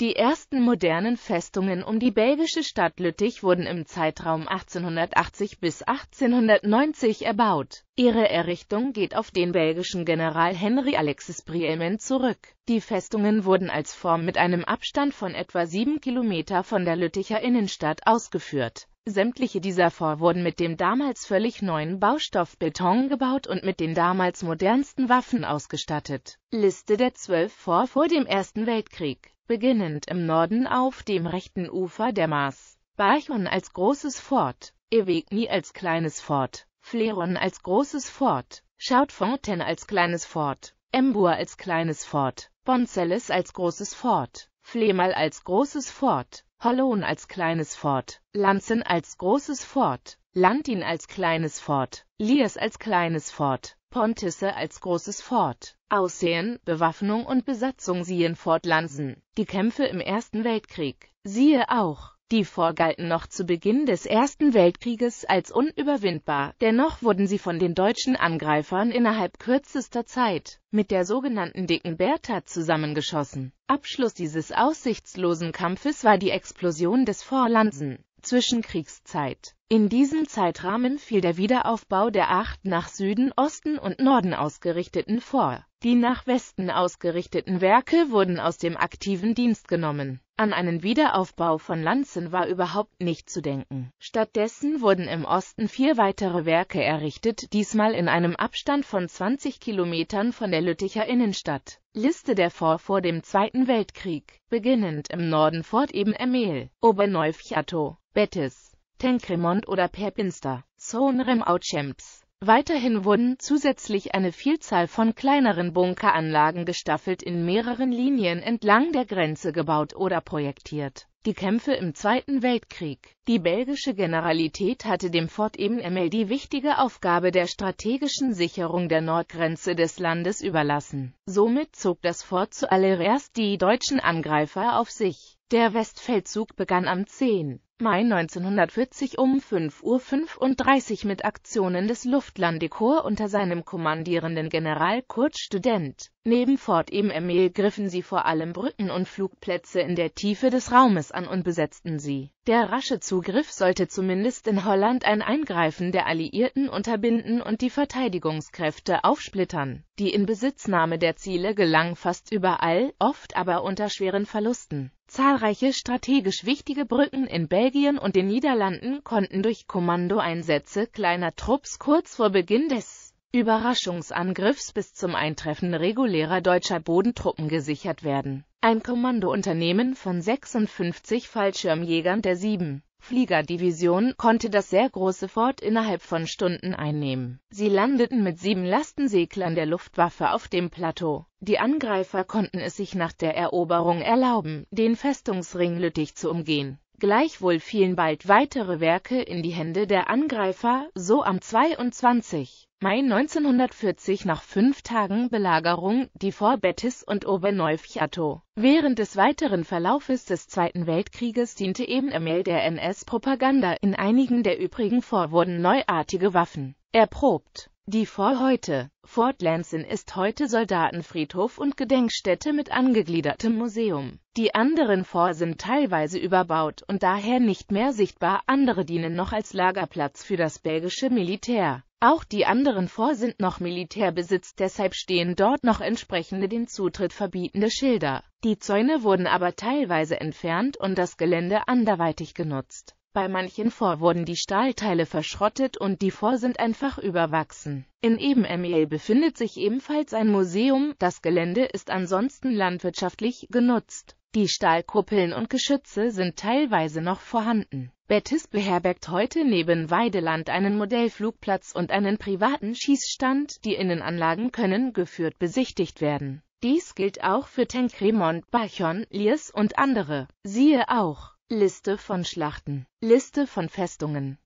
Die ersten modernen Festungen um die belgische Stadt Lüttich wurden im Zeitraum 1880 bis 1890 erbaut. Ihre Errichtung geht auf den belgischen General Henri Alexis Brielman zurück. Die Festungen wurden als Form mit einem Abstand von etwa sieben Kilometer von der Lütticher Innenstadt ausgeführt. Sämtliche dieser Fort wurden mit dem damals völlig neuen Baustoff Beton gebaut und mit den damals modernsten Waffen ausgestattet. Liste der zwölf Fort vor dem Ersten Weltkrieg beginnend im Norden auf dem rechten Ufer der Maas, Barchon als großes Fort, Evigny als kleines Fort, Fleron als großes Fort, Schautfontaine als kleines Fort, Embur als kleines Fort, Bonzelles als großes Fort, Flemal als großes Fort, Hollon als kleines Fort, Lanzen als großes Fort, Landin als kleines Fort, Liers als kleines Fort, Pontisse als großes Fort. Aussehen, Bewaffnung und Besatzung siehe Fort Lansen. Die Kämpfe im Ersten Weltkrieg. Siehe auch. Die Fort galten noch zu Beginn des Ersten Weltkrieges als unüberwindbar, dennoch wurden sie von den deutschen Angreifern innerhalb kürzester Zeit mit der sogenannten Dicken Bertha zusammengeschossen. Abschluss dieses aussichtslosen Kampfes war die Explosion des Fort Lansen. Zwischenkriegszeit. In diesem Zeitrahmen fiel der Wiederaufbau der acht nach Süden, Osten und Norden ausgerichteten vor. Die nach Westen ausgerichteten Werke wurden aus dem aktiven Dienst genommen. An einen Wiederaufbau von Lanzen war überhaupt nicht zu denken. Stattdessen wurden im Osten vier weitere Werke errichtet, diesmal in einem Abstand von 20 Kilometern von der Lütticher Innenstadt. Liste der Vor vor dem Zweiten Weltkrieg, beginnend im Norden Fort Eben Emil, Oberneufchâteau, Betis, Tenkremont oder Perpinster, Sohnrem Aucemps. Weiterhin wurden zusätzlich eine Vielzahl von kleineren Bunkeranlagen gestaffelt in mehreren Linien entlang der Grenze gebaut oder projektiert. Die Kämpfe im Zweiten Weltkrieg. Die belgische Generalität hatte dem Fort eben ML die wichtige Aufgabe der strategischen Sicherung der Nordgrenze des Landes überlassen. Somit zog das Fort zuallererst die deutschen Angreifer auf sich. Der Westfeldzug begann am 10. Mai 1940 um 5.35 Uhr mit Aktionen des Luftlandekorps unter seinem kommandierenden General Kurt Student. Neben Fort Emil griffen sie vor allem Brücken und Flugplätze in der Tiefe des Raumes an und besetzten sie. Der rasche Zugriff sollte zumindest in Holland ein Eingreifen der Alliierten unterbinden und die Verteidigungskräfte aufsplittern. Die Inbesitznahme der Ziele gelang fast überall, oft aber unter schweren Verlusten. Zahlreiche strategisch wichtige Brücken in Belgien und den Niederlanden konnten durch Kommandoeinsätze kleiner Trupps kurz vor Beginn des Überraschungsangriffs bis zum Eintreffen regulärer deutscher Bodentruppen gesichert werden. Ein Kommandounternehmen von 56 Fallschirmjägern der sieben Fliegerdivision, konnte das sehr große Fort innerhalb von Stunden einnehmen. Sie landeten mit sieben Lastenseglern der Luftwaffe auf dem Plateau. Die Angreifer konnten es sich nach der Eroberung erlauben, den Festungsring Lüttich zu umgehen. Gleichwohl fielen bald weitere Werke in die Hände der Angreifer, so am 22. Mai 1940 nach fünf Tagen Belagerung die vor Betis und Oberneufiato. Während des weiteren Verlaufes des Zweiten Weltkrieges diente eben Emil der NS-Propaganda, in einigen der übrigen Fort wurden neuartige Waffen erprobt die vor heute. Fort Lansing ist heute Soldatenfriedhof und Gedenkstätte mit angegliedertem Museum. Die anderen Vor sind teilweise überbaut und daher nicht mehr sichtbar, andere dienen noch als Lagerplatz für das belgische Militär. Auch die anderen Vor sind noch Militärbesitz, deshalb stehen dort noch entsprechende den Zutritt verbietende Schilder. Die Zäune wurden aber teilweise entfernt und das Gelände anderweitig genutzt. Bei manchen Vor wurden die Stahlteile verschrottet und die Vor sind einfach überwachsen. In Ebenermehl befindet sich ebenfalls ein Museum, das Gelände ist ansonsten landwirtschaftlich genutzt. Die Stahlkuppeln und Geschütze sind teilweise noch vorhanden. Bettis beherbergt heute neben Weideland einen Modellflugplatz und einen privaten Schießstand, die Innenanlagen können geführt besichtigt werden. Dies gilt auch für Tenkremont, Barchon, Liers und andere. Siehe auch Liste von Schlachten, Liste von Festungen